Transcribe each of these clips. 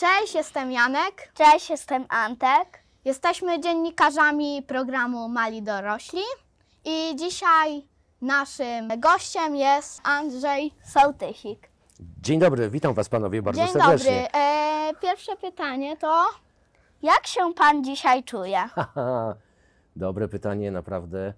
Cześć, jestem Janek. Cześć, jestem Antek. Jesteśmy dziennikarzami programu Mali Dorośli i dzisiaj naszym gościem jest Andrzej Sołtysik. Dzień dobry, witam Was panowie bardzo Dzień serdecznie. Dzień dobry. E, pierwsze pytanie to jak się pan dzisiaj czuje? dobre pytanie, naprawdę.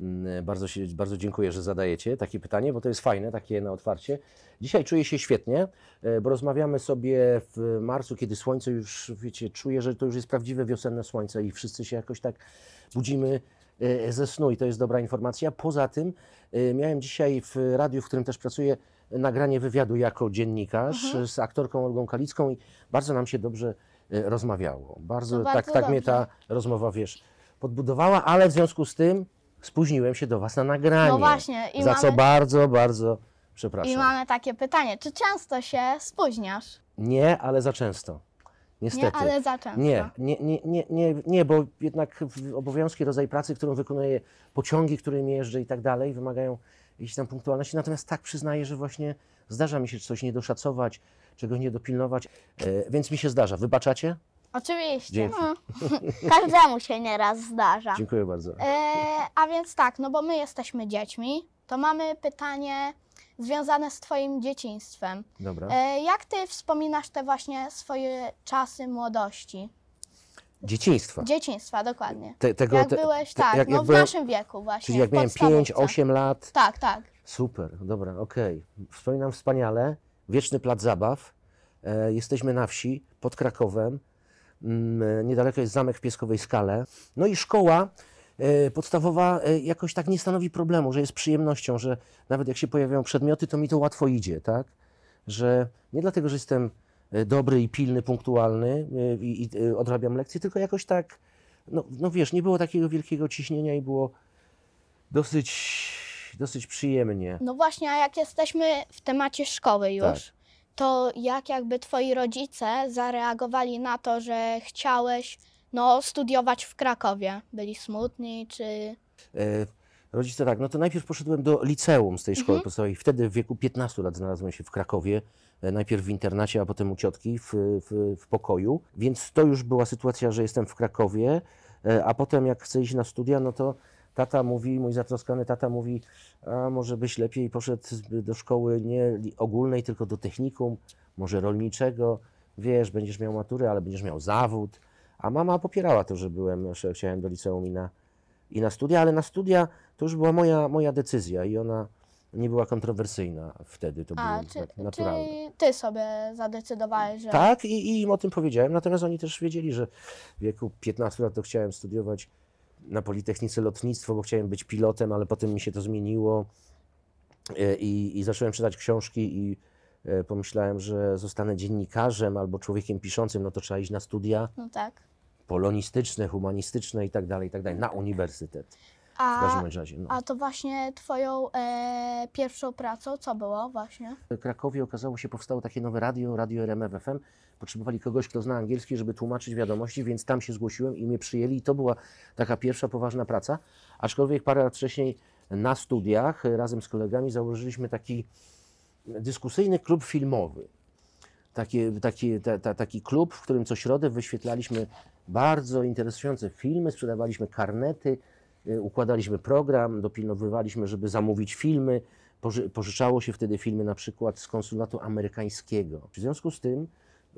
Mm, e, bardzo, się, bardzo dziękuję, że zadajecie takie pytanie, bo to jest fajne, takie na otwarcie. Dzisiaj czuję się świetnie, e, bo rozmawiamy sobie w marcu, kiedy słońce już, wiecie, czuję, że to już jest prawdziwe wiosenne słońce i wszyscy się jakoś tak budzimy e, ze snu i to jest dobra informacja. Poza tym miałem dzisiaj w radiu, w którym też pracuję, nagranie wywiadu jako dziennikarz mhm. z aktorką Olgą Kalicką i bardzo nam się dobrze rozmawiało. Bardzo, no tak, bardzo tak, tak mnie ta rozmowa, wiesz, podbudowała, ale w związku z tym spóźniłem się do Was na no nagranie. No właśnie. I za mamy... co bardzo, bardzo przepraszam. I mamy takie pytanie, czy często się spóźniasz? Nie, ale za często. Niestety. Nie, ale za często. Nie, nie, nie, nie, nie, nie bo jednak obowiązki, rodzaj pracy, którą wykonuję, pociągi, którymi jeżdżę i tak dalej, wymagają jakiejś tam punktualności. Natomiast tak przyznaję, że właśnie zdarza mi się coś niedoszacować, czegoś niedopilnować, e, więc mi się zdarza. Wybaczacie? Oczywiście. Dzięki. No. Każdemu się nieraz zdarza. Dziękuję bardzo. E, a więc tak, no bo my jesteśmy dziećmi, to mamy pytanie związane z Twoim dzieciństwem. Dobra. E, jak Ty wspominasz te właśnie swoje czasy młodości? Dzieciństwa. Dzieciństwa, dokładnie. Te, tego, jak te, byłeś, te, tak, jak, no jak w byłem, naszym wieku właśnie. Czyli jak miałem 5-8 lat. Tak, tak. Super, dobra, okej. Okay. Wspominam wspaniale. Wieczny plac zabaw. E, jesteśmy na wsi pod Krakowem Mm, niedaleko jest zamek w Pieskowej Skale. No i szkoła e, podstawowa e, jakoś tak nie stanowi problemu, że jest przyjemnością, że nawet jak się pojawiają przedmioty, to mi to łatwo idzie, tak? Że nie dlatego, że jestem e, dobry i pilny, punktualny i, i odrabiam lekcje, tylko jakoś tak, no, no wiesz, nie było takiego wielkiego ciśnienia i było dosyć, dosyć przyjemnie. No właśnie, a jak jesteśmy w temacie szkoły już, tak to jak jakby twoi rodzice zareagowali na to, że chciałeś no, studiować w Krakowie? Byli smutni czy... E, rodzice tak, no to najpierw poszedłem do liceum z tej szkoły mhm. podstawowej. Wtedy w wieku 15 lat znalazłem się w Krakowie. E, najpierw w internacie, a potem u ciotki w, w, w pokoju. Więc to już była sytuacja, że jestem w Krakowie, e, a potem jak chcę iść na studia, no to Tata mówi, mój zatroskany tata mówi, a może byś lepiej poszedł do szkoły nie ogólnej, tylko do technikum, może rolniczego. Wiesz, będziesz miał maturę, ale będziesz miał zawód. A mama popierała to, że byłem, że chciałem do liceum i na, i na studia, ale na studia to już była moja, moja decyzja i ona nie była kontrowersyjna wtedy, to A, było czy, naturalne. Czyli ty sobie zadecydowałeś, że... Tak i, i im o tym powiedziałem, natomiast oni też wiedzieli, że w wieku 15 lat to chciałem studiować na Politechnice lotnictwo, bo chciałem być pilotem, ale potem mi się to zmieniło e, i, i zacząłem czytać książki i e, pomyślałem, że zostanę dziennikarzem albo człowiekiem piszącym, no to trzeba iść na studia. No tak. Polonistyczne, humanistyczne i tak dalej, i tak dalej, na no tak. uniwersytet. A, w każdym razie. No. A to właśnie twoją e, pierwszą pracą, co było właśnie? W Krakowie okazało się, powstało takie nowe radio, radio RMF FM. Potrzebowali kogoś, kto zna angielski, żeby tłumaczyć wiadomości, więc tam się zgłosiłem i mnie przyjęli. I to była taka pierwsza poważna praca. Aczkolwiek parę lat wcześniej na studiach e, razem z kolegami założyliśmy taki dyskusyjny klub filmowy. Taki, taki, ta, ta, taki klub, w którym co środę wyświetlaliśmy bardzo interesujące filmy, sprzedawaliśmy karnety, E, układaliśmy program, dopilnowywaliśmy, żeby zamówić filmy. Pożyczało się wtedy filmy na przykład z konsulatu amerykańskiego. W związku z tym,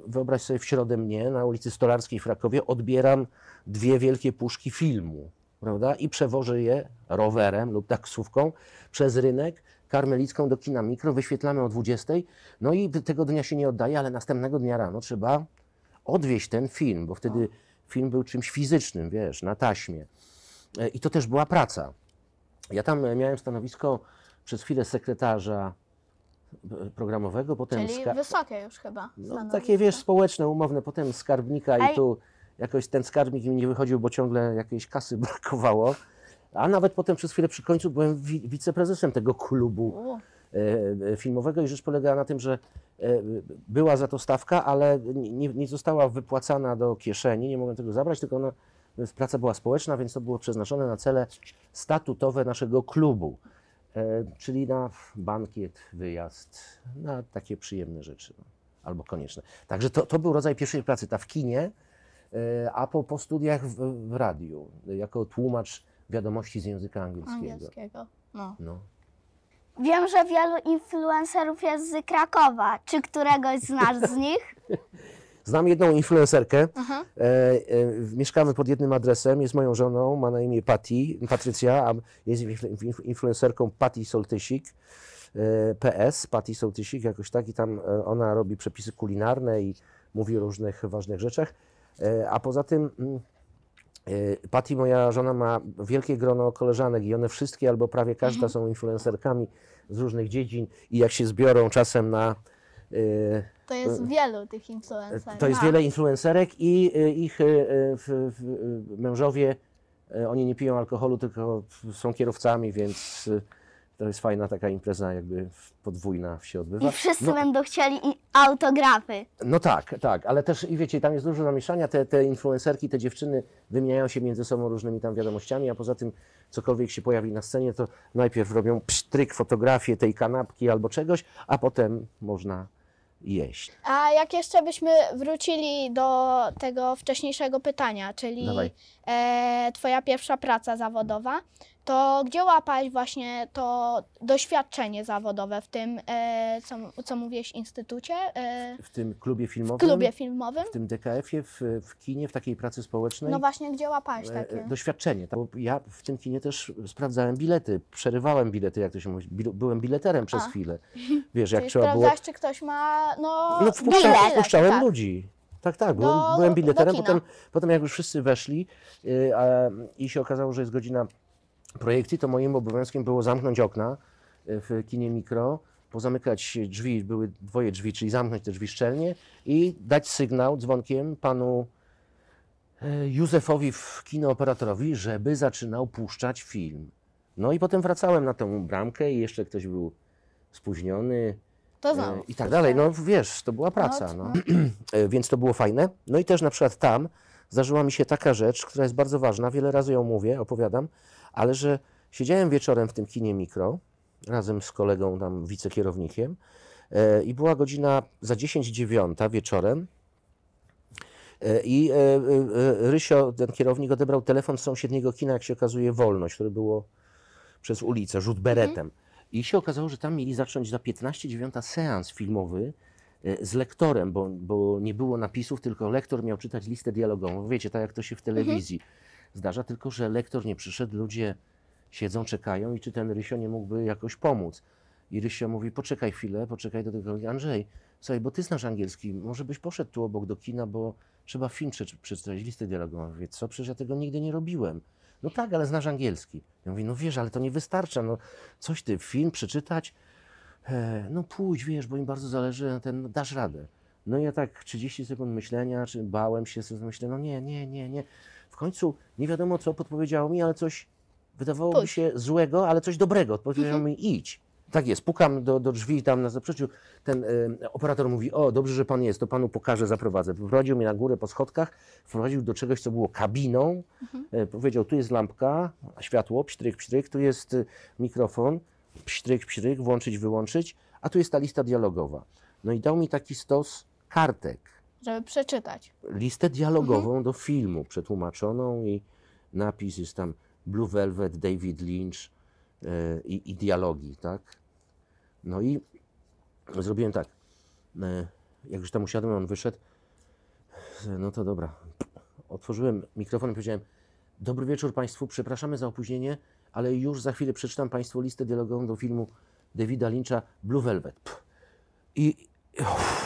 wyobraź sobie, w środę mnie na ulicy Stolarskiej w Krakowie odbieram dwie wielkie puszki filmu prawda? I przewożę je rowerem lub taksówką przez rynek karmelicką do kina mikro, wyświetlamy o 20. No i tego dnia się nie oddaje, ale następnego dnia rano trzeba odwieźć ten film, bo wtedy no. film był czymś fizycznym, wiesz, na taśmie. E, I to też była praca. Ja tam e, miałem stanowisko przez chwilę sekretarza e, programowego, potem... Czyli wysokie już chyba No takie, wiesz, społeczne, umowne, potem skarbnika Ej. i tu jakoś ten skarbnik mi nie wychodził, bo ciągle jakiejś kasy brakowało. A nawet potem przez chwilę przy końcu byłem wi wiceprezesem tego klubu filmowego i rzecz polegała na tym, że była za to stawka, ale nie, nie została wypłacana do kieszeni, nie mogłem tego zabrać, tylko ona więc praca była społeczna, więc to było przeznaczone na cele statutowe naszego klubu, e, czyli na bankiet, wyjazd, na takie przyjemne rzeczy no, albo konieczne. Także to, to był rodzaj pierwszej pracy, ta w kinie, e, a po, po studiach w, w radiu, jako tłumacz wiadomości z języka angielskiego. angielskiego. No. no. Wiem, że wielu influencerów jest z Krakowa. Czy któregoś znasz z nich? Znam jedną influencerkę, e, e, mieszkamy pod jednym adresem, jest moją żoną, ma na imię Patty, Patrycja, a jest influencerką Patty Soltysik. E, PS, Patty Sołtysik, jakoś tak, i tam e, ona robi przepisy kulinarne i mówi o różnych ważnych rzeczach. E, a poza tym, mm, Patty, moja żona, ma wielkie grono koleżanek i one wszystkie, albo prawie każda, mhm. są influencerkami z różnych dziedzin i jak się zbiorą czasem na to jest e, wielu tych influencerów. To jest tak. wiele influencerek i e, ich e, mężowie, oni nie piją alkoholu, tylko są kierowcami, więc to jest fajna taka impreza jakby podwójna się odbywa. I wszyscy no, będą chcieli autografy. No tak, tak, ale też i wiecie, tam jest dużo zamieszania, te, te influencerki, te dziewczyny wymieniają się między sobą różnymi tam wiadomościami, a poza tym cokolwiek się pojawi na scenie, to najpierw robią pstryk, fotografię tej kanapki albo czegoś, a potem można jeść. A jak jeszcze byśmy wrócili do tego wcześniejszego pytania, czyli e, Twoja pierwsza praca zawodowa, to gdzie łapać właśnie to doświadczenie zawodowe w tym, e, co, co mówiłeś, instytucie? E, W tym klubie filmowym? klubie filmowym? W tym DKF-ie, w, w kinie, w takiej pracy społecznej? No właśnie, gdzie łapałeś E, takie? doświadczenie. Tak, bo ja w tym kinie też sprawdzałem bilety, przerywałem bilety, jak to się mówi. Bil- Byłem bileterem przez A. chwilę. Wiesz, jak trzeba było. sprawdzałeś, czy ktoś ma, no, No, wpuszczałem, bilet, wpuszczałem tak. ludzi. Tak, tak, no, byłem, Do- byłem bileterem. Potem, potem jak już wszyscy weszli yy, a, i się okazało, że jest godzina projekcji, to moim obowiązkiem było zamknąć okna e, w kinie mikro, pozamykać drzwi, były dwoje drzwi, czyli zamknąć te drzwi szczelnie i dać sygnał dzwonkiem panu e, Józefowi w kinooperatorowi, żeby zaczynał puszczać film. No i potem wracałem na tę bramkę i jeszcze ktoś był spóźniony. To e, znowu. I tak dalej. No wiesz, to była no, praca. No. Więc to było fajne. No i też na przykład tam zdarzyła mi się taka rzecz, która jest bardzo ważna, wiele razy ją mówię, opowiadam, ale że siedziałem wieczorem w tym kinie mikro razem z kolegą tam wicekierownikiem e, i była godzina za 10:09 wieczorem e, i e, e, e, Rysio, ten kierownik, odebrał telefon z sąsiedniego kina, jak się okazuje, Wolność, które było przez ulicę, rzut mhm. beretem. I się okazało, że tam mieli zacząć za 15:09 seans filmowy e, z lektorem, bo, bo nie było napisów, tylko lektor miał czytać listę dialogową. Wiecie, tak jak to się w mhm. telewizji zdarza, tylko że lektor nie przyszedł, ludzie siedzą, czekają i czy ten Rysio nie mógłby jakoś pomóc. I Rysio mówi, poczekaj chwilę, poczekaj do tego, Andrzej, słuchaj, bo ty znasz angielski, może byś poszedł tu obok do kina, bo trzeba film przeczytać, listę dialogowe. Mówi, co, przecież ja tego nigdy nie robiłem. No tak, ale znasz angielski. Ja mówię, no wiesz, ale to nie wystarcza, no coś ty, film przeczytać, e, no pójdź, wiesz, bo im bardzo zależy ten, no dasz radę. No ja tak 30 sekund myślenia, czy bałem się, myślę, no nie, nie, nie, nie. W końcu nie wiadomo, co podpowiedziało mi, ale coś wydawało mi się złego, ale coś dobrego. Powiedział mhm. mi idź. Tak jest, pukam do, do drzwi tam na zaprzeczu. Ten y, operator mówi, o dobrze, że pan jest, to panu pokażę, zaprowadzę. Wprowadził mnie na górę po schodkach, wprowadził do czegoś, co było kabiną. Mhm. Y, powiedział, tu jest lampka, światło, pstryk, pstryk, tu jest y, mikrofon, pstryk, pstryk, włączyć, wyłączyć, a tu jest ta lista dialogowa. No i dał mi taki stos kartek żeby przeczytać. Listę dialogową mhm. do filmu przetłumaczoną i napis jest tam Blue Velvet, David Lynch yy, i, dialogi, tak? No i zrobiłem tak. Yy, jak już tam usiadłem, on wyszedł. E, no to dobra. Otworzyłem mikrofon i powiedziałem: Dobry wieczór Państwu, przepraszamy za opóźnienie, ale już za chwilę przeczytam Państwu listę dialogową do filmu Davida Lyncha Blue Velvet. I. Uff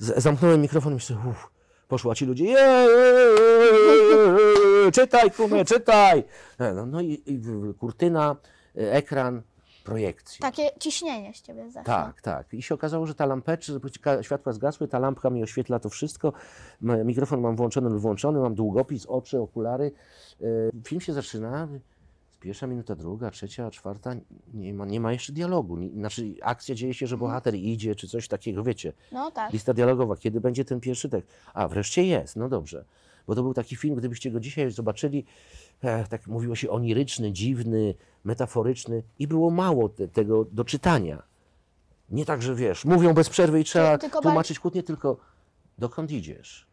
zamknąłem mikrofon i myślę, uff, poszło, a ci ludzie, je, je, je, czytaj Kumie, czytaj. E, no, no i, i, kurtyna, e, ekran, projekcji. Takie ciśnienie z ciebie zaszło. Tak, tak. I się okazało, że ta lampeczka, światła zgasły, ta lampka mi oświetla to wszystko. Mikrofon mam włączony lub włączony, mam długopis, oczy, okulary. E, film się zaczyna pierwsza minuta, druga, trzecia, czwarta, nie ma, nie ma jeszcze dialogu. Nie, znaczy akcja dzieje się, że mhm. bohater idzie, czy coś takiego, wiecie. No tak. Lista dialogowa, kiedy będzie ten pierwszy tekst? A, wreszcie jest, no dobrze. Bo to był taki film, gdybyście go dzisiaj zobaczyli, e, tak mówiło się oniryczny, dziwny, metaforyczny i było mało te, tego do czytania. Nie tak, że wiesz, mówią bez przerwy i trzeba tylko tłumaczyć bardziej... kłótnie, tylko dokąd idziesz?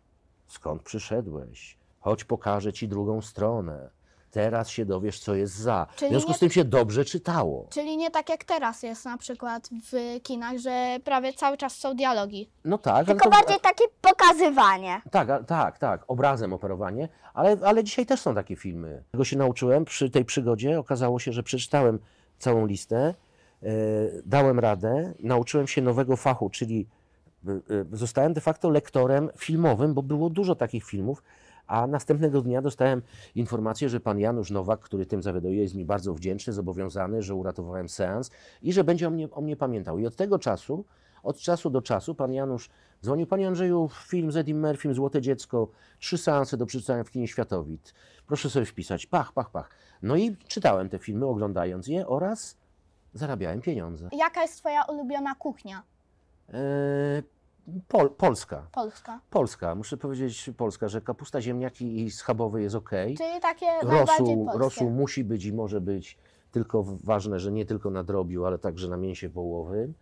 Skąd przyszedłeś? Chodź pokażę ci drugą stronę Teraz się dowiesz, co jest za. Czyli w związku nie, z tym się dobrze czytało. Czyli nie tak jak teraz jest na przykład w kinach, że prawie cały czas są dialogi. No tak. Tylko to, bardziej takie pokazywanie. Tak, a, tak, tak. Obrazem operowanie. Ale, ale dzisiaj też są takie filmy. Tego się nauczyłem przy tej przygodzie. Okazało się, że przeczytałem całą listę, yy, dałem radę, nauczyłem się nowego fachu, czyli e, e, zostałem de facto lektorem filmowym, bo było dużo takich filmów, a następnego dnia dostałem informację, że pan Janusz Nowak, który tym zawiaduje, jest mi bardzo wdzięczny, zobowiązany, że uratowałem seans i że będzie o mnie, o mnie pamiętał. I od tego czasu, od czasu do czasu, pan Janusz dzwonił, panie Andrzeju, film z Edim film Złote Dziecko, trzy seanse do przeczytania w kinie Światowit. Proszę sobie wpisać, pach, pach, pach. No i czytałem te filmy, oglądając je oraz zarabiałem pieniądze. Jaka jest twoja ulubiona kuchnia? Eee, Pol, Polska. Polska. Polska, muszę powiedzieć Polska, że kapusta ziemniaki i schabowy jest ok. Czyli takie rosół, polskie. rosół musi być i może być, tylko ważne, że nie tylko na drobiu, ale także na mięsie wołowym.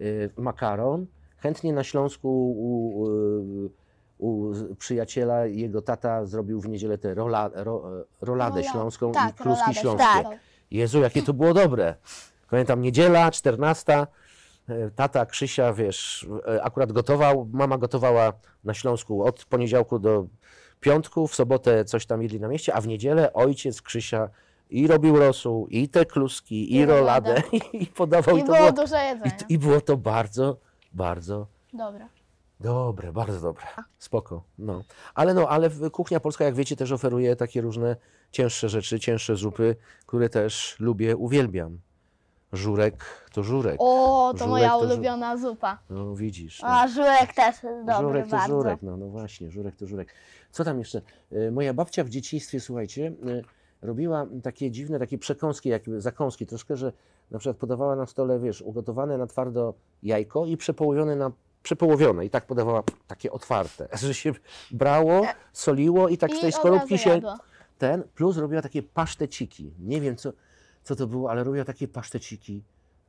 Y, makaron. Chętnie na Śląsku u, u, u, przyjaciela, jego tata zrobił w niedzielę tę rola, ro, roladę śląską tak, i kluski roladę, śląskie. Tak. Jezu, jakie to było dobre. Pamiętam, niedziela, 14, tata Krzysia, wiesz, e, akurat gotował, mama gotowała na Śląsku od poniedziałku do piątku, w sobotę coś tam jedli na mieście, a w niedzielę ojciec Krzysia i robił rosół, i te kluski, i, I roladę, i, i podawał. I, i to było, duże jedzenie. I, I, było to bardzo, bardzo... Dobre. Dobre, bardzo dobre. Spoko, no. Ale no, ale kuchnia polska, jak wiecie, też oferuje takie różne cięższe rzeczy, cięższe zupy, które też lubię, uwielbiam. Żurek to żurek. O, to żurek moja to ulubiona żu... zupa. No widzisz. No. A żurek też jest dobry Żurek to bardzo. żurek, no, no właśnie, żurek to żurek. Co tam jeszcze? E, moja babcia w dzieciństwie, słuchajcie, e, robiła takie dziwne, takie przekąski, jakby zakąski troszkę, że na przykład podawała na stole, wiesz, ugotowane na twardo jajko i przepołowione na przepołowione i tak podawała takie otwarte, że się brało, e, soliło i tak I z tej skorupki się ten, plus robiła takie paszteciki. Nie wiem co, co to było, ale robiła takie paszteciki,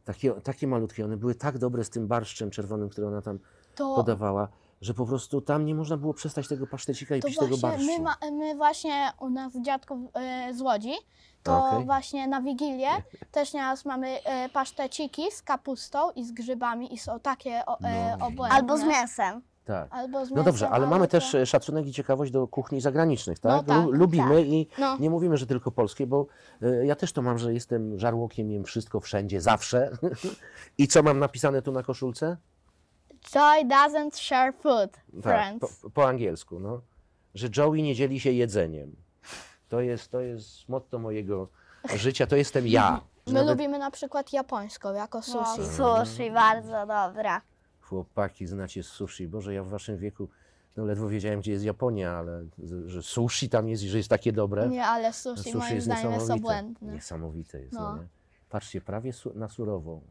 takie, takie malutkie. One były tak dobre z tym barszczem czerwonym, który ona tam to... podawała że po prostu tam nie można było przestać tego pasztecika i to pić tego barszczu. My, ma, my właśnie u nas w dziadku e, z Łodzi, to okay. właśnie na Wigilię też nieraz mamy e, paszteciki z kapustą i z grzybami i są takie e, no. Albo z mięsem. Tak. no dobrze, ale mamy też e, szacunek i ciekawość do kuchni zagranicznych, tak? No tak lubimy tak. i no. nie mówimy, że tylko polskie, bo e, ja też to mam, że jestem żarłokiem, jem wszystko wszędzie, zawsze. I co mam napisane tu na koszulce? Joy doesn't share food, tak, friends. Tak, po, po, angielsku, no. Że Joey nie dzieli się jedzeniem. To jest, to jest motto mojego życia, to jestem ja. My Nawet... lubimy na przykład japońską jako sushi. No, sushi, mhm. bardzo dobra chłopaki znacie sushi. Boże, ja w waszym wieku no, ledwo wiedziałem, gdzie jest Japonia, ale że sushi tam jest i że jest takie dobre. Nie, ale sushi, sushi moim jest zdaniem jest obłędne. Niesamowite jest, no. no Patrzcie, prawie su na surową.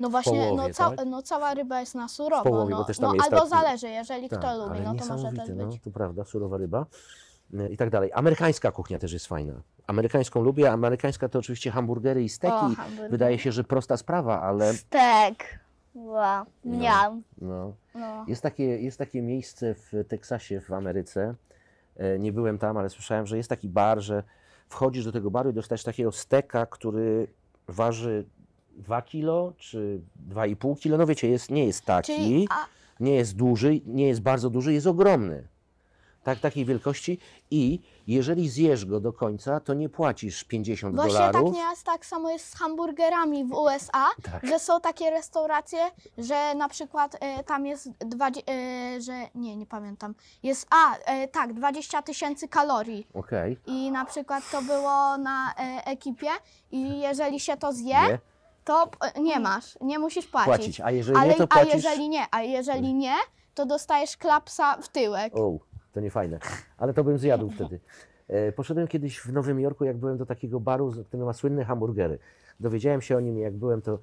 No właśnie, no połowie, no, ca tak? no, cała ryba jest na surowo. Połowie, no, no albo taki... zależy, jeżeli tak, kto lubi, no to może też być. No, to prawda, surowa ryba e, i tak dalej. Amerykańska kuchnia też jest fajna. Amerykańską lubię, amerykańska to oczywiście hamburgery i steki. O, hamburgery. Wydaje się, że prosta sprawa, ale... Stek! Wow, no. miałam. No. No. Jest, takie, jest takie miejsce w Teksasie, w Ameryce. E, nie byłem tam, ale słyszałem, że jest taki bar, że wchodzisz do tego baru i dostajesz takiego steka, który waży 2 kilo czy 2,5 kilo. No wiecie, jest, nie jest taki, Czyli, a... nie jest duży, nie jest bardzo duży, jest ogromny tak, takiej wielkości i jeżeli zjesz go do końca, to nie płacisz 50 Właśnie dolarów. Właśnie tak jest tak samo jest z hamburgerami w USA, tak. że są takie restauracje, że na przykład e, tam jest, 20, e, że nie, nie pamiętam, jest, a e, tak, 20 tysięcy kalorii. Okej. Okay. I na przykład to było na ekipie i jeżeli się to zje, nie. to nie masz, nie musisz płacić. płacić. A jeżeli Ale, nie, to płacisz... A jeżeli nie, a jeżeli nie, to dostajesz klapsa w tyłek. Oh to nie fajne, ale to bym zjadł wtedy. E, poszedłem kiedyś w Nowym Jorku, jak byłem do takiego baru, który ma słynne hamburgery. Dowiedziałem się o nim, jak byłem, to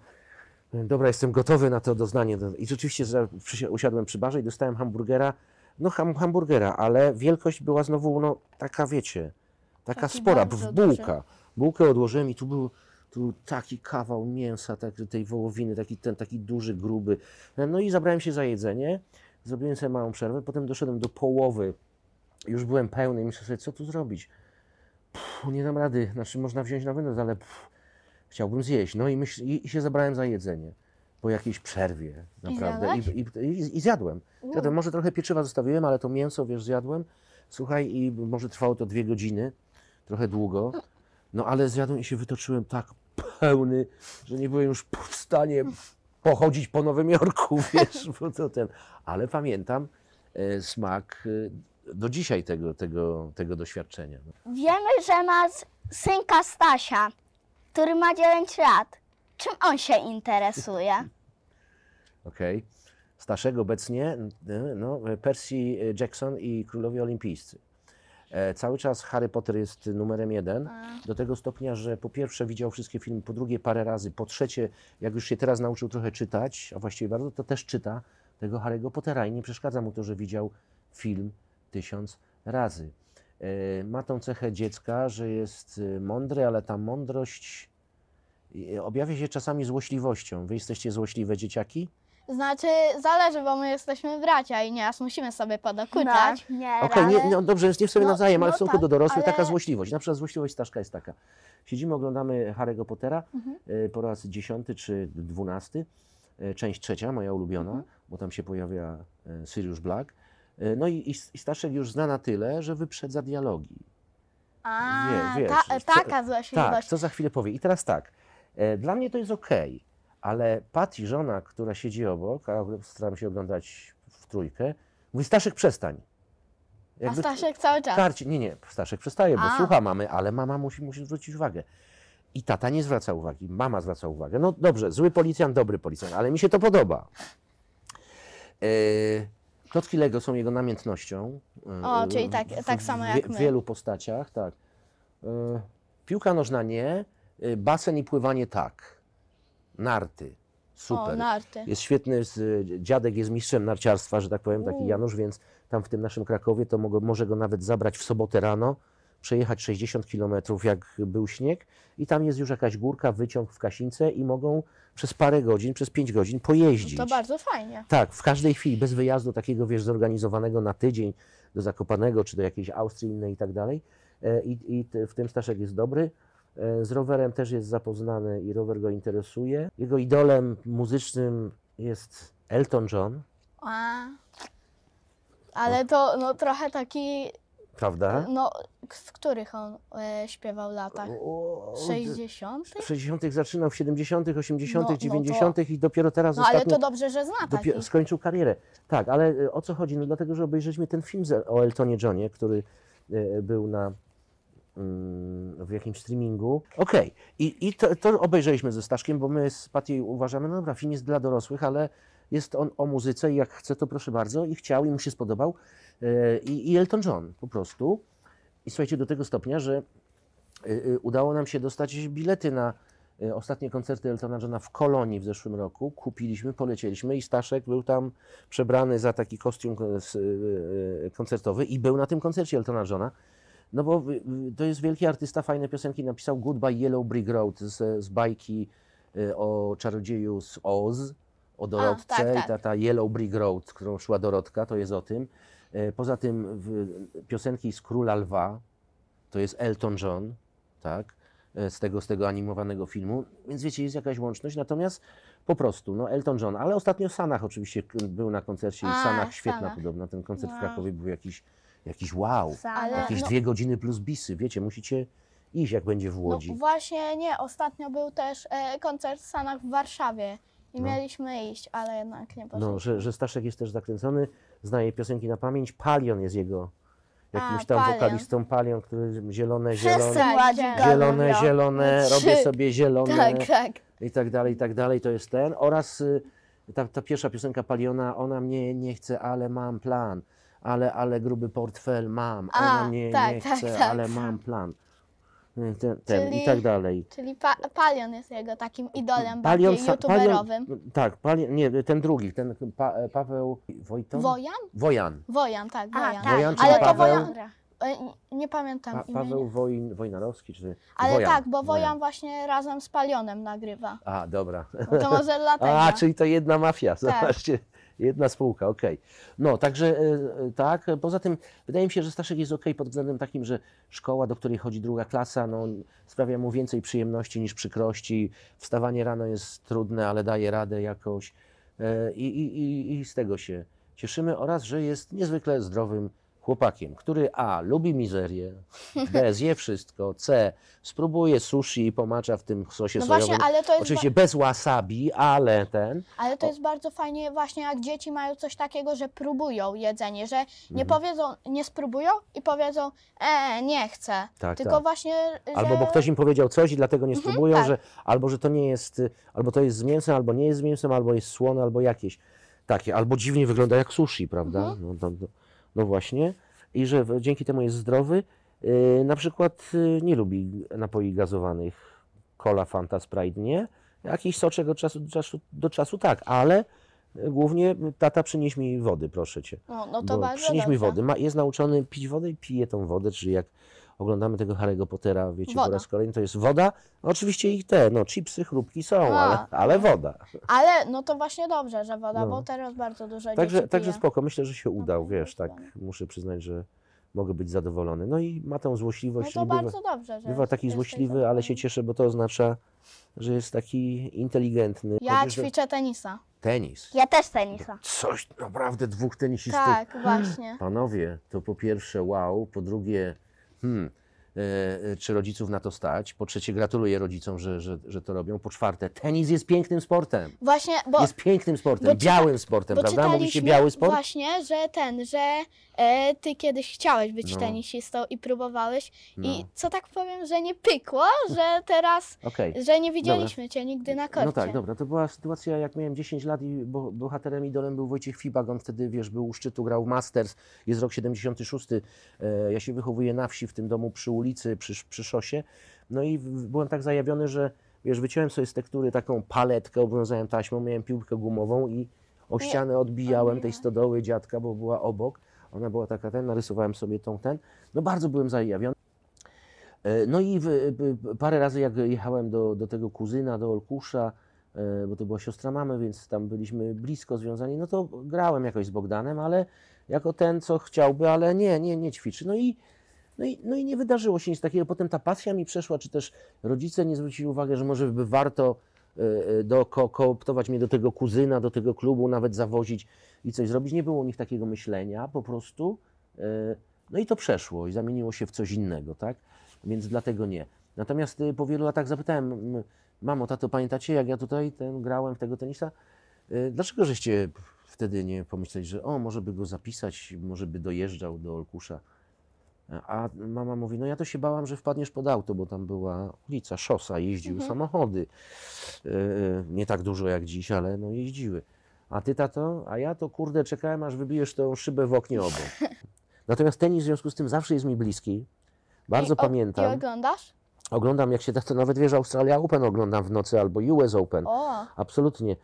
e, dobra, jestem gotowy na to doznanie. I rzeczywiście usiadłem przy barze i dostałem hamburgera. No, ham, hamburgera, ale wielkość była znowu no, taka, wiecie, taka taki spora, w bułka. Duży. Bułkę odłożyłem i tu był tu taki kawał mięsa, tak, tej wołowiny, taki, ten taki duży, gruby. E, no i zabrałem się za jedzenie zrobiłem sobie małą przerwę, potem doszedłem do połowy, już byłem pełny i myślę sobie, co tu zrobić? Pff, nie dam rady, znaczy można wziąć na wynos, ale pff, chciałbym zjeść. No i, myśl, i, i, się zabrałem za jedzenie po jakiejś przerwie, naprawdę. I, i, i, i zjadłem. zjadłem. Może trochę pieczywa zostawiłem, ale to mięso, wiesz, zjadłem. Słuchaj, i może trwało to dwie godziny, trochę długo. No ale zjadłem i się wytoczyłem tak pełny, że nie byłem już w stanie pochodzić po Nowym Jorku, wiesz, bo to ten. Ale pamiętam e, smak e, do dzisiaj tego, tego, tego doświadczenia. Wiemy, że masz synka Stasia, który ma 9 lat. Czym on się interesuje? Okej. Okay. Staszego obecnie no, Percy Jackson i królowie olimpijscy. E, cały czas Harry Potter jest numerem jeden, tak. do tego stopnia, że po pierwsze widział wszystkie filmy, po drugie parę razy, po trzecie, jak już się teraz nauczył trochę czytać, a właściwie bardzo, to też czyta tego Harry'ego Pottera i nie przeszkadza mu to, że widział film tysiąc razy. E, ma tą cechę dziecka, że jest e, mądry, ale ta mądrość objawia się czasami złośliwością. Wy jesteście złośliwe dzieciaki? Znaczy, zależy, bo my jesteśmy bracia i nieraz musimy sobie podokuczać. No, nie, Okej, nie, no, dobrze, jest nie w sobie no, nawzajem, ale w no stosunku tak, do dorosłych ale- taka złośliwość. Na przykład złośliwość Staszka jest taka. Siedzimy, oglądamy Harry'ego Pottera Mhm. E, po raz dziesiąty czy dwunasty, e, część trzecia, moja ulubiona, mhm. bo tam się pojawia e, Sirius Black. No i, i, Staszek już zna na tyle, że wyprzedza dialogi. A, Wie- wiesz, ta, taka tak, złośliwość. Tak, co za chwilę powie. I teraz tak, dla mnie to jest okej, ale Patty, żona, która siedzi obok, a staram się oglądać w trójkę, mówi Staszek przestań. Jakby a Staszek cały czas? Karci, nie, nie, Staszek przestaje, bo a. słucha mamy, ale mama musi, musi zwrócić uwagę. I tata nie zwraca uwagi, mama zwraca uwagę. No dobrze, zły policjant, dobry policjant, ale mi się to podoba. Yy, klocki Lego są jego namiętnością. O, czyli tak, tak samo jak my. W wielu postaciach, tak. E, piłka nożna nie, e, basen i pływanie tak narty. Super. O, narty. Jest świetny, jest, dziadek jest mistrzem narciarstwa, że tak powiem, taki Janusz, więc tam w tym naszym Krakowie to mogę, może go nawet zabrać w sobotę rano, przejechać 60 km, jak był śnieg, i tam jest już jakaś górka, wyciąg w Kasince i mogą przez parę godzin, przez 5 godzin pojeździć. No to bardzo fajnie. Tak, w każdej chwili, bez wyjazdu takiego, wiesz, zorganizowanego na tydzień do Zakopanego, czy do jakiejś Austrii innej i tak dalej. E, I, i w tym Staszek jest dobry. E, z rowerem też jest zapoznany i rower go interesuje. Jego idolem muzycznym jest Elton John. A, ale to no, trochę taki. Prawda? No, w których on e, śpiewał latach? O, 60.? 60. zaczynał w 70., 80., no, no 90. i dopiero teraz. No ostatnio, ale to dobrze, że zna taki. Skończył karierę. Tak, ale e, o co chodzi? No dlatego, że obejrzeliśmy ten film o Eltonie Johnie, który e, był na w jakimś streamingu. Okej, okay. i, i to, to, obejrzeliśmy ze Staszkiem, bo my z Patiej uważamy, no dobra, film jest dla dorosłych, ale jest on o muzyce i jak chce, to proszę bardzo. I chciał, i mu się spodobał. E, I, i Elton John po prostu. I słuchajcie, do tego stopnia, że e, e, udało nam się dostać bilety na ostatnie koncerty Eltona Johna w Kolonii w zeszłym roku. Kupiliśmy, polecieliśmy i Staszek był tam przebrany za taki kostium koncertowy i był na tym koncercie Eltona Johna. No bo to jest wielki artysta, fajne piosenki napisał Goodbye Yellow Brick Road z, z bajki y, o czarodzieju z Oz, o Dorotce A, tak, tak. i ta, ta Yellow Brick Road, którą szła Dorotka, to jest o tym. E, poza tym piosenki z Króla Lwa, to jest Elton John, tak, e, z tego, z tego animowanego filmu, więc wiecie, jest jakaś łączność, natomiast po prostu, no Elton John, ale ostatnio w Sanach oczywiście był na koncercie i w Sanach świetna Sanach. podobno, ten koncert wow. w Krakowie był jakiś jakiś wow, Ale, jakieś no, dwie godziny plus bisy, wiecie, musicie iść jak będzie w no Łodzi. No właśnie nie, ostatnio był też e, koncert w Stanach w Warszawie. I no. mieliśmy iść, ale jednak nie poszliśmy. No, że, że Staszek jest też zakręcony, znaje piosenki na pamięć. Palion jest jego jakimś A, tam palion. wokalistą, Palion, który zielone, zielone, zielone, zielone, no robię sobie zielone tak, tak. i tak dalej, i tak dalej. To jest ten. Oraz y, ta, ta pierwsza piosenka Paliona, ona mnie nie chce, ale mam plan ale, ale gruby portfel mam, A, ona tak, nie tak, chce, tak. ale mam plan. Y, ten, ten czyli, I tak dalej. Czyli pa Palion jest jego takim idolem Palion, bardziej youtuberowym. Palion, tak, Palion, nie, ten drugi, ten pa, e, Paweł Wojton? Wojan? Wojan. Wojan, tak, Wojan. A, tak. Wojan ale Paweł... to Wojan... E, nie pamiętam pa, Paweł Wojn, Wojnarowski czy Ale Wojan, tak, bo Wojan, Wojan, właśnie razem z Palionem nagrywa. A, dobra. No to może dlatego. A, czyli to jedna mafia, tak. zobaczcie. Jedna spółka, okej. Okay. No, także e, e, tak. Poza tym wydaje mi się, że Staszek jest okej okay pod względem takim, że szkoła, do której chodzi druga klasa, no, sprawia mu więcej przyjemności niż przykrości. Wstawanie rano jest trudne, ale daje radę jakoś. E, I, i, i, i z tego się cieszymy oraz, że jest niezwykle zdrowym chłopakiem, który A. lubi mizerię, B. zje wszystko, C. spróbuje sushi i pomacza w tym sosie no sojowym. Właśnie, ale to jest Oczywiście bez wasabi, ale ten. Ale to jest o... bardzo fajnie właśnie, jak dzieci mają coś takiego, że próbują jedzenie, że nie mhm. powiedzą, nie spróbują i powiedzą, e, nie chcę. Tak, Tylko tak. właśnie, że... Albo bo ktoś im powiedział coś i dlatego nie mhm, spróbują, mhm, tak. że albo że to nie jest, y, albo to jest z mięsem, albo nie jest z mięsem, albo jest słone, albo jakieś takie, albo dziwnie wygląda jak sushi, prawda? Mhm. No, to, to... No właśnie. I że dzięki temu jest zdrowy. Y, na przykład y, nie lubi napoi gazowanych. Cola, Fanta, Sprite nie. Jakiś soczek od czasu do czasu, do czasu tak, ale y, głównie tata przynieś mi wody, proszę cię. No, no to bardzo Przynieś dobrze. mi wody. Ma, jest nauczony pić wodę i pije tą wodę, czyli jak oglądamy tego Harry'ego Pottera, wiecie, woda. po raz kolejny, to jest woda. No, oczywiście ich te, no chipsy, chrupki są, ale, ale woda. Ale no to właśnie dobrze, że woda, no. bo teraz bardzo dużo także, Także spoko, myślę, że się no, udał, no, wiesz, tak muszę przyznać, że mogę być zadowolony. No i ma tą złośliwość. No to bardzo bywa, dobrze, że Bywa taki złośliwy, ale się cieszę, bo to oznacza, że jest taki inteligentny. Ja Chociaż, ćwiczę tenisa. Tenis. Ja też tenisa. Coś naprawdę dwóch tenisistów. Tak, właśnie. Panowie, to po pierwsze wow, po drugie hmm, E, e, czy rodziców na to stać. Po trzecie, gratuluję rodzicom, że, że, że to robią. Po czwarte, tenis jest pięknym sportem. Właśnie, bo. Jest pięknym sportem, białym sportem, prawda? Mówi się biały sport. Właśnie, że ten, że e, ty kiedyś chciałeś być no. tenisistą i próbowałeś. No. I co tak powiem, że nie pykło, że teraz, okay. że nie widzieliśmy dobra. cię nigdy na korcie. No tak, dobra, to była sytuacja, jak miałem 10 lat i bo, bohaterem idolem był Wojciech Fibak, on wtedy, wiesz, był u szczytu, grał Masters, jest rok 76, e, ja się wychowuję na wsi w tym domu przy ulicy ulicy, przy, przy szosie. No i byłem tak zajawiony, że wiesz, wyciąłem sobie z tektury taką paletkę, obwiązałem taśmą, miałem piłkę gumową i o ścianę odbijałem tej stodoły dziadka, bo była obok. Ona była taka ten, narysowałem sobie tą ten. No bardzo byłem zajawiony. E, no i w, e, parę razy jak jechałem do, do tego kuzyna, do Olkusza, e, bo to była siostra mamy, więc tam byliśmy blisko związani, no to grałem jakoś z Bogdanem, ale jako ten, co chciałby, ale nie, nie, nie ćwiczy. No i no i, no i nie wydarzyło się nic takiego. Potem ta pasja mi przeszła, czy też rodzice nie zwrócili uwagi, że może by warto e, e, do, ko, kooptować mnie do tego kuzyna, do tego klubu, nawet zawozić i coś zrobić. Nie było u nich takiego myślenia po prostu. E, no i to przeszło i zamieniło się w coś innego, tak? Więc dlatego nie. Natomiast po wielu latach zapytałem, mamo, tato, pamiętacie jak ja tutaj ten, grałem w tego tenisa? Dlaczego żeście wtedy nie pomyśleli, że o, może by go zapisać, może by dojeżdżał do Olkusza? A mama mówi, no ja to się bałam, że wpadniesz pod auto, bo tam była ulica, szosa, jeździły mhm. samochody. Y, y, nie tak dużo jak dziś, ale no jeździły. A ty tato? A ja to kurde czekałem, aż wybijesz tą szybę w oknie obok. Natomiast tenis w związku z tym zawsze jest mi bliski. Bardzo I pamiętam. Ty oglądasz? Oglądam, jak się to nawet wiesz, Australia Open oglądam w nocy albo US Open. O. Absolutnie.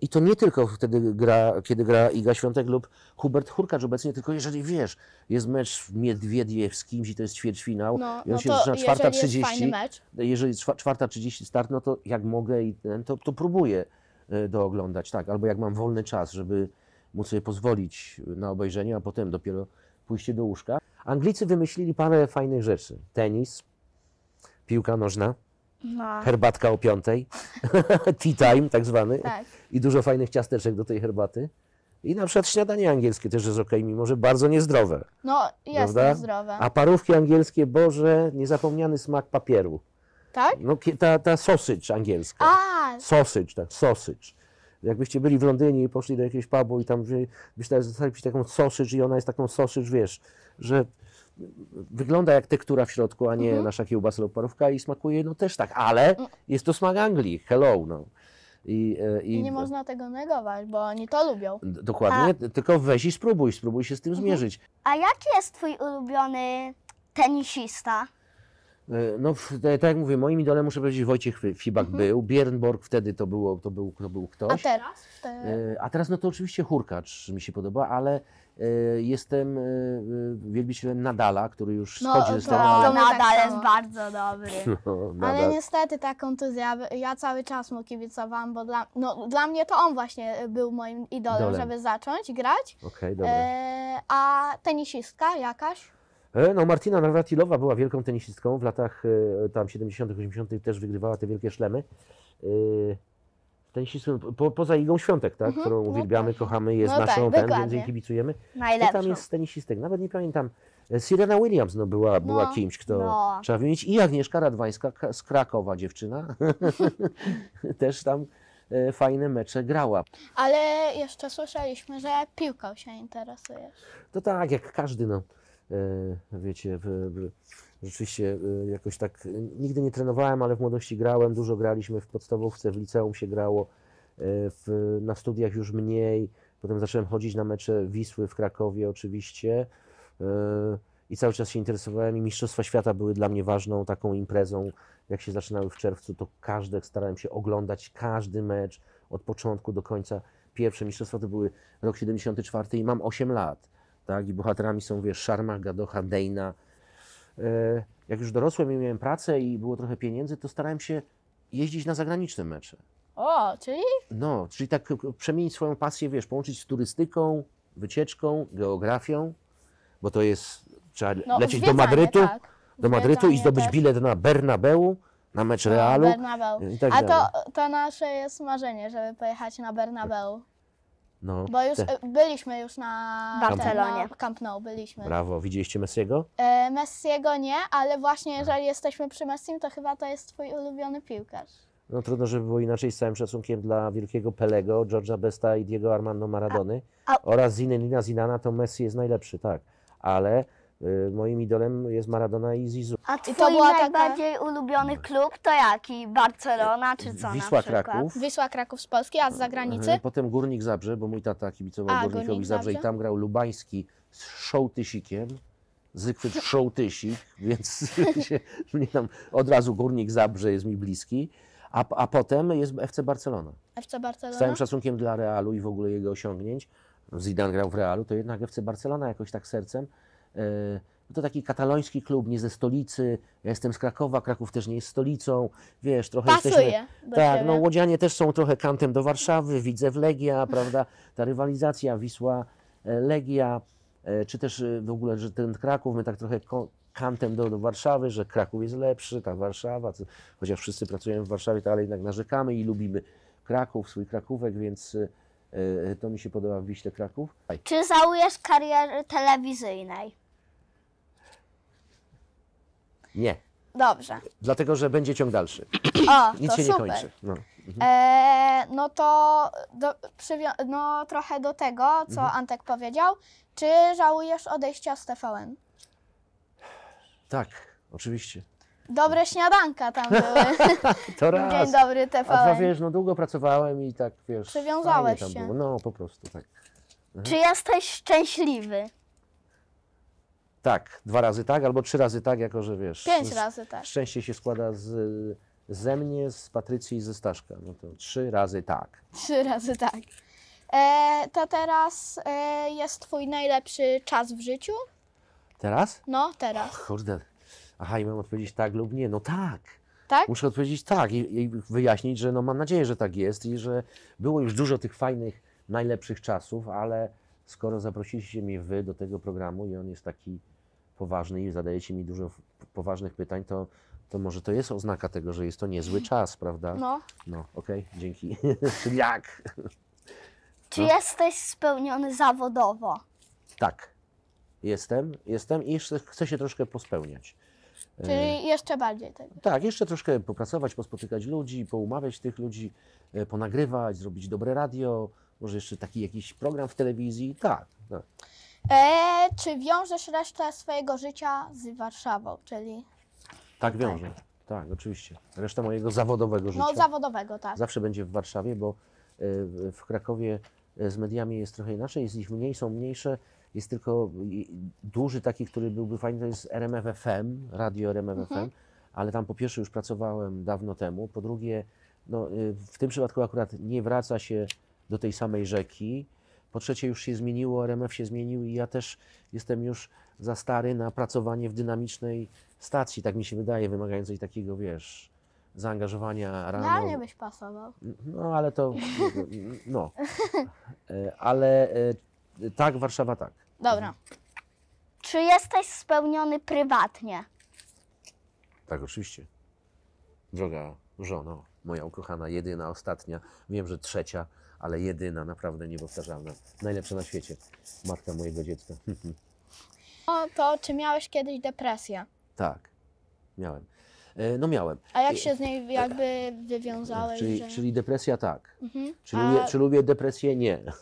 I to nie tylko wtedy gra, kiedy gra Iga Świątek lub Hubert Hurkacz obecnie, tylko jeżeli wiesz, jest mecz w Miedwiedie z kimś i to jest ćwierćfinał no, i no on no się zaczyna 4.30, jeżeli czwarta 30 start, no to jak mogę i ten, to, to próbuję e, dooglądać, tak, albo jak mam wolny czas, żeby móc sobie pozwolić na obejrzenie, a potem dopiero pójście do łóżka. Anglicy wymyślili parę fajnych rzeczy. Tenis, piłka nożna, no. Herbatka o piątej, tea time tak zwany tak. i dużo fajnych ciasteczek do tej herbaty. I na przykład śniadanie angielskie też jest ok, mimo że bardzo niezdrowe. No, jest niezdrowe. A parówki angielskie, Boże, niezapomniany smak papieru. Tak? No, ta, ta sosycz angielska. A. Sausage, tak, sausage. Jakbyście byli w Londynie i poszli do jakiegoś pubu i tam byście zostali taką sausage i ona jest taką sausage, wiesz, że wygląda jak tektura w środku, a nie mhm. nasza kiełbasa lub parówka i smakuje no też tak, ale mm. jest to smak Anglii, hello, no. I, i, e, I nie można tego negować, bo oni to lubią. Dokładnie, a... tylko weź i spróbuj, spróbuj się z tym mhm. zmierzyć. A jaki jest twój ulubiony tenisista? E, no, tak jak mówię, moim idolem muszę powiedzieć, Wojciech Fibak mhm. był, Biernborg wtedy to, było, to, był, to był ktoś. A teraz? Te... E, a teraz no to oczywiście Hurkacz mi się podoba, ale e, jestem wielbicielem Nadala, który już no, schodzi tak no, ze sceny. Ale... Nadal jest bardzo dobry. No, Ale niestety ta kontuzja, ja cały czas mu kibicowałam, bo dla, no, dla mnie to on właśnie był moim idolem, Dolem. żeby zacząć grać. Okej, okay, e, a tenisistka jakaś? E, no, Martina Navratilowa była wielką tenisistką w latach e, tam 70., 80. też wygrywała te wielkie szlemy. E, tenisistką, po, poza Igą Świątek, tak, mhm, którą no uwielbiamy, tak. kochamy, jest no naszą, tak, ten, więc jej kibicujemy. Najlepszą. I tam jest tenisistek, nawet nie pamiętam. Sirena Williams no, była, no, była kimś, kto no. trzeba wymienić. I Agnieszka Radwańska z Krakowa, dziewczyna. Też tam fajne mecze grała. Ale jeszcze słyszeliśmy, że piłką się interesujesz. To tak, jak każdy. No. E, wiecie, rzeczywiście e, jakoś tak e, nigdy nie trenowałem, ale w młodości grałem, dużo graliśmy w podstawówce, w liceum się grało, w, na studiach już mniej. Potem zacząłem chodzić na mecze Wisły w Krakowie oczywiście i cały czas się interesowałem i Mistrzostwa Świata były dla mnie ważną taką imprezą. Jak się zaczynały w czerwcu, to każde starałem się oglądać, każdy mecz od początku do końca. Pierwsze Mistrzostwa to były rok 74 i mam 8 lat tak? I bohaterami są, wiesz, Sharma, Gadocha, Dejna. E, jak już dorosłem i miałem pracę i było trochę pieniędzy, to starałem się jeździć na zagraniczne mecze. O, czyli? No, czyli tak e, przemienić swoją pasję, wiesz, połączyć z turystyką, wycieczką, geografią, bo to jest, trzeba no, lecieć do Madrytu, tak. do Madrytu i zdobyć też. bilet na Bernabeu, na mecz Realu. Bernabeu. I tak A dalej. to, to nasze jest marzenie, żeby pojechać na Bernabeu. No, Bo już te- e, byliśmy już na Barcelonie. Na Camp Nou byliśmy. Brawo, widzieliście Messiego? E, Messiego nie, ale właśnie jeżeli jesteśmy przy Messim, to chyba to jest twój ulubiony piłkarz. No trudno, żeby było inaczej z całym szacunkiem dla wielkiego Pelego, George'a Besta i Diego Armando Maradony a- oraz Zinelina Zinana, to Messi jest najlepszy, tak. Ale Y, moim idolem jest Maradona i Zizu. A twój I to była taka- najbardziej ulubiony klub to jaki? Barcelona czy co Wisła na Kraków. Wisła Kraków z Polski, a z zagranicy? Potem Górnik Zabrze, bo mój tata kibicował A, Górnikowi Górnik Zabrze i tam grał Lubański z Szołtysikiem. Zygfryd Szołtysik, więc się, mnie tam od razu Górnik Zabrze jest mi bliski. A, a potem jest FC Barcelona. FC Z Barcelona? całym szacunkiem dla Realu i w ogóle jego osiągnięć. Zidane grał w Realu, to jednak FC Barcelona jakoś tak sercem E, no to taki kataloński klub, nie ze stolicy. Ja jestem z Krakowa, Kraków też nie jest stolicą. Wiesz, trochę Pasuje jesteśmy. Tak, no, ciebie. no Łodzianie też są trochę kantem do Warszawy, widzę w Legia, prawda? Ta rywalizacja Wisła, e, Legia, e, czy też w ogóle, że ten Kraków, my tak trochę kantem do, do Warszawy, że Kraków jest lepszy, ta Warszawa, co, chociaż wszyscy pracujemy w Warszawie, to ale jednak narzekamy i lubimy Kraków, swój Krakówek, więc to mi się podoba w Wiśle Kraków. Czy załujesz kariery telewizyjnej? Nie. Dobrze. Dlatego, że będzie ciąg dalszy. O, Nic to się super. nie kończy. No. Mhm. E, no to do, no, trochę do tego, co mhm. Antek powiedział. Czy żałujesz odejścia z TVN? Tak, oczywiście. Dobre śniadanka tam były. Tak, to raz. Dzień dobry A dwa, wiesz, no długo pracowałem i tak, wiesz, Przywiązałeś tam się. Było. No, po prostu tak. Mhm. Czy jesteś szczęśliwy? Tak, dwa razy tak, albo trzy razy tak, jako że wiesz. Pięć z, razy tak. Szczęście się składa z, ze mnie, z Patrycji i ze Staszka. No to trzy razy tak. Trzy razy tak. E, to teraz e, jest twój najlepszy czas w życiu? Teraz? No, teraz. Och, kurde. Aha, i mam odpowiedzieć tak lub nie. No tak. Tak? Muszę odpowiedzieć tak i, i wyjaśnić, że no mam nadzieję, że tak jest i że było już dużo tych fajnych, najlepszych czasów, ale skoro zaprosiliście mnie wy do tego programu i on jest taki poważny i zadajecie mi dużo poważnych pytań, to, to może to jest oznaka tego, że jest to niezły czas, prawda? No. No, okej, dzięki. Czyli jak? Czy No. jesteś spełniony zawodowo? Tak, jestem, jestem i jeszcze chcę się troszkę pospełniać. E, Czyli jeszcze bardziej tego. Tak, jeszcze troszkę popracować, pospotykać ludzi, poumawiać tych ludzi, e, ponagrywać, zrobić dobre radio, może jeszcze taki jakiś program w telewizji. Tak, tak. E, czy wiążesz resztę swojego życia z Warszawą, czyli... Tak wiążę, Tak, oczywiście. Reszta mojego zawodowego no, życia No zawodowego, tak. zawsze będzie w Warszawie, bo e, w Krakowie e, z mediami jest trochę inaczej, jest ich mniej, są mniejsze. Jest tylko duży taki, który byłby fajny, to jest RMF FM, radio RMF FM, mhm. ale tam po pierwsze już pracowałem dawno temu, po drugie no, e, w tym przypadku akurat nie wraca się do tej samej rzeki, po trzecie, już się zmieniło, RMF się zmienił i ja też jestem już za stary na pracowanie w dynamicznej stacji, tak mi się wydaje, wymagającej takiego, wiesz, zaangażowania rano. nie no, byś pasował. No, ale to, no. E, ale e, tak, Warszawa tak. Dobra. Czy jesteś spełniony prywatnie? Tak, oczywiście. Droga żono, moja ukochana, jedyna, ostatnia, wiem, że trzecia, ale jedyna, naprawdę niepowtarzalna, najlepsza na świecie, matka mojego dziecka. O, no, to czy miałeś kiedyś depresję? Tak, miałem. E, no miałem. A jak się e, z niej jakby wywiązałeś? Czyli, że... czyli depresja tak. Mhm. Czy, lubię, czy lubię depresję? Nie.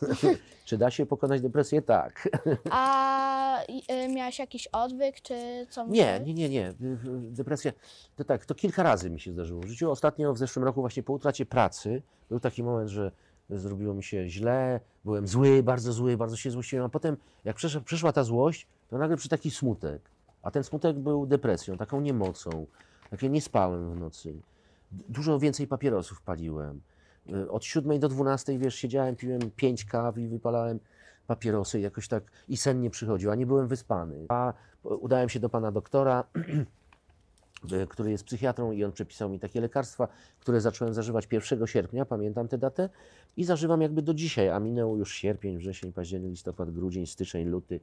czy da się pokonać depresję? Tak. A e, miałeś jakiś odwyk, czy co? Nie, nie, nie, nie. Depresja. To tak, to kilka razy mi się zdarzyło w życiu. Ostatnio w zeszłym roku właśnie po utracie pracy był taki moment, że zrobiło mi się źle, byłem zły, bardzo zły, bardzo się złościłem, a potem jak przeszła, przyszła ta złość, to nagle przy taki smutek, a ten smutek był depresją, taką niemocą, takie nie spałem w nocy, dużo więcej papierosów paliłem, e, od 7 do 12 wiesz, siedziałem, piłem 5 kaw i wypalałem papierosy jakoś tak i sen nie przychodził, a nie byłem wyspany. A e, udałem się do pana doktora, który jest psychiatrą i on przepisał mi takie lekarstwa, które zacząłem zażywać 1 sierpnia, pamiętam tę datę, i zażywam jakby do dzisiaj, a minęło już sierpień, wrzesień, październik, listopad, grudzień, styczeń, luty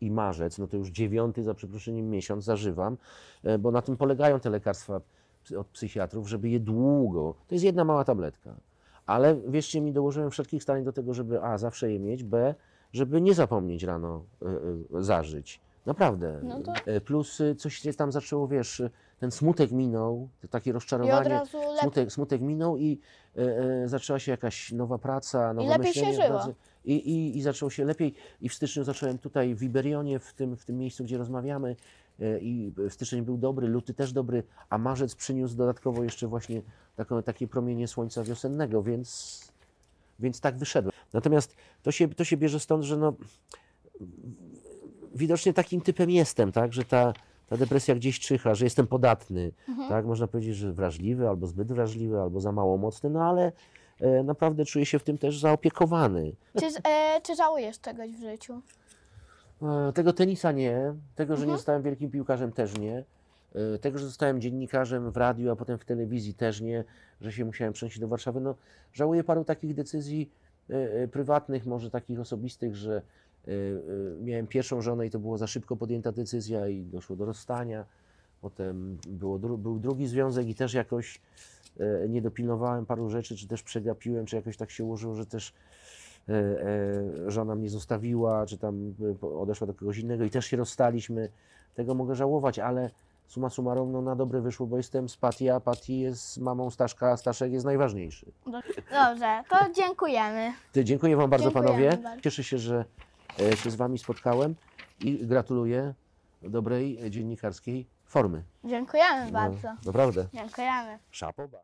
i marzec, no to już dziewiąty za przeproszeniem miesiąc zażywam, e, bo na tym polegają te lekarstwa od psychiatrów, żeby je długo, to jest jedna mała tabletka, ale wierzcie mi, dołożyłem wszelkich starań do tego, żeby a, zawsze je mieć, b, żeby nie zapomnieć rano y, y, zażyć. Naprawdę. No to... Plus coś się tam zaczęło, wiesz, ten smutek minął, takie rozczarowanie, lep... smutek, smutek minął i e, e, zaczęła się jakaś nowa praca, nowe I lepiej myślenie. Się żyło. I, i, I zaczęło się lepiej. I w styczniu zacząłem tutaj w Iberionie, w tym, w tym miejscu, gdzie rozmawiamy. E, I styczeń był dobry, luty też dobry, a marzec przyniósł dodatkowo jeszcze właśnie taką, takie promienie słońca wiosennego, więc, więc tak wyszedłem. Natomiast to się, to się bierze stąd, że no, widocznie takim typem jestem, tak, że ta ta depresja gdzieś czyha, że jestem podatny, mhm. tak? Można powiedzieć, że wrażliwy, albo zbyt wrażliwy, albo za mało mocny, no ale e, naprawdę czuję się w tym też zaopiekowany. Czy, e, czy żałujesz czegoś w życiu? E, tego tenisa nie, tego, że mhm. nie zostałem wielkim piłkarzem też nie. E, tego, że zostałem dziennikarzem w radiu, a potem w telewizji też nie, że się musiałem przenieść do Warszawy. No, żałuję paru takich decyzji e, e, prywatnych, może takich osobistych, że Y, y, miałem pierwszą żonę i to było za szybko podjęta decyzja i doszło do rozstania. Potem było, był drugi związek i też jakoś y, nie dopilnowałem paru rzeczy, czy też przegapiłem, czy jakoś tak się ułożyło, że też żona mnie zostawiła, czy tam odeszła do kogoś innego i też się rozstaliśmy. Tego mogę żałować, ale suma summarum no, na dobre wyszło, bo jestem z Pati, a Pati jest mamą Staszka, a Staszek jest najważniejszy. Dobrze, to dziękujemy. Dziękuję Wam bardzo, dziękujemy panowie. Bardzo. Cieszę się, że E, się z Wami spotkałem i gratuluję dobrej dziennikarskiej formy. Dziękujemy no, bardzo. Naprawdę. Dziękujemy. Szapoba.